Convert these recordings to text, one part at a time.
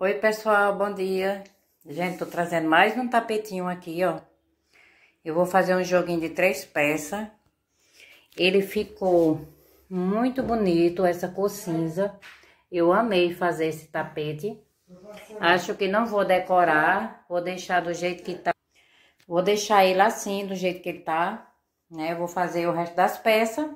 Oi, pessoal, bom dia. Gente, tô trazendo mais um tapetinho aqui, ó. Eu vou fazer um joguinho de três peças. Ele ficou muito bonito, essa cor cinza. Eu amei fazer esse tapete. Acho que não vou decorar, vou deixar do jeito que tá. Vou deixar ele assim, do jeito que ele tá, né? vou fazer o resto das peças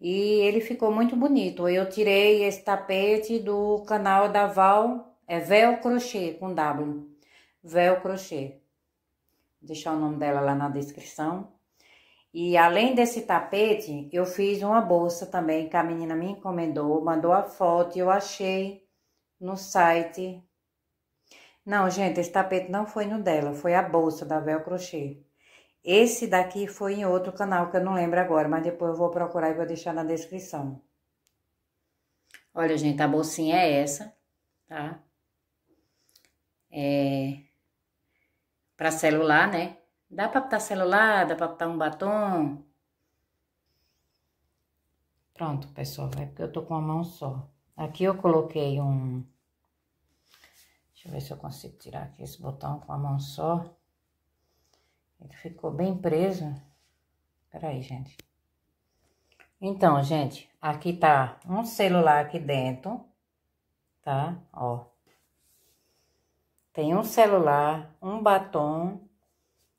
e ele ficou muito bonito. Eu tirei esse tapete do canal da Val, é Vel Crochê, com W, Vel Crochê. Vou deixar o nome dela lá na descrição. E além desse tapete, eu fiz uma bolsa também que a menina me encomendou, mandou a foto e eu achei no site. Não, gente, esse tapete não foi no dela, foi a bolsa da Vel Crochê. Esse daqui foi em outro canal que eu não lembro agora, mas depois eu vou procurar e vou deixar na descrição. Olha, gente, a bolsinha é essa, tá? É... Pra celular, né? Dá pra botar celular, dá pra botar um batom. Pronto, pessoal, é porque eu tô com a mão só. Aqui eu coloquei um... Deixa eu ver se eu consigo tirar aqui esse botão com a mão só. Ele ficou bem preso. Peraí, gente. Então, gente, aqui tá um celular aqui dentro, tá? Ó. Tem um celular, um batom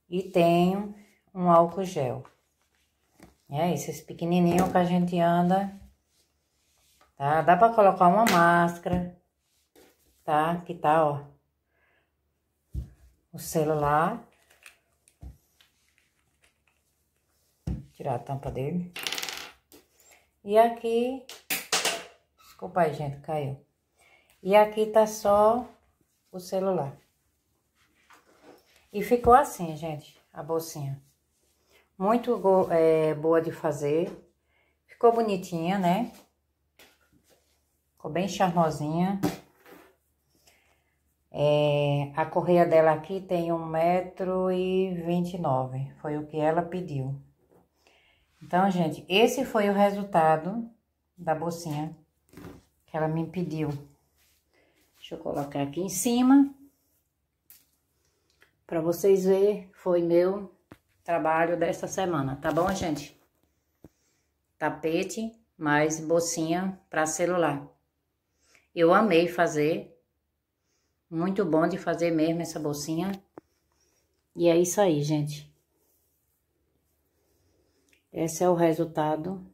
e tenho um álcool gel. É esses pequenininhos que a gente anda, tá? Dá pra colocar uma máscara, tá? Que tá, ó. O celular Tirar a tampa dele. E aqui... Desculpa aí, gente, caiu. E aqui tá só o celular. E ficou assim, gente, a bolsinha. Muito é, boa de fazer. Ficou bonitinha, né? Ficou bem charmosinha. É, a correia dela aqui tem um metro e vinte e nove. Foi o que ela pediu. Então, gente, esse foi o resultado da bolsinha que ela me pediu. Deixa eu colocar aqui em cima. Pra vocês verem, foi meu trabalho desta semana, tá bom, gente? Tapete mais bolsinha para celular. Eu amei fazer. Muito bom de fazer mesmo essa bolsinha. E é isso aí, gente. Esse é o resultado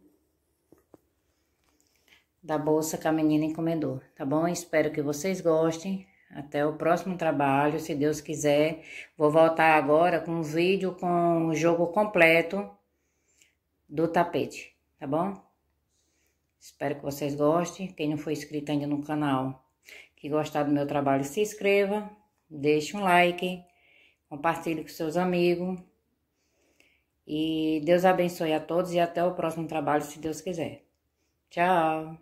da bolsa que a menina encomendou, tá bom? Espero que vocês gostem. Até o próximo trabalho, se Deus quiser. Vou voltar agora com um vídeo com o jogo completo do tapete, tá bom? Espero que vocês gostem. Quem não foi inscrito ainda no canal, que gostar do meu trabalho, se inscreva, deixe um like, compartilhe com seus amigos. E Deus abençoe a todos e até o próximo trabalho, se Deus quiser. Tchau!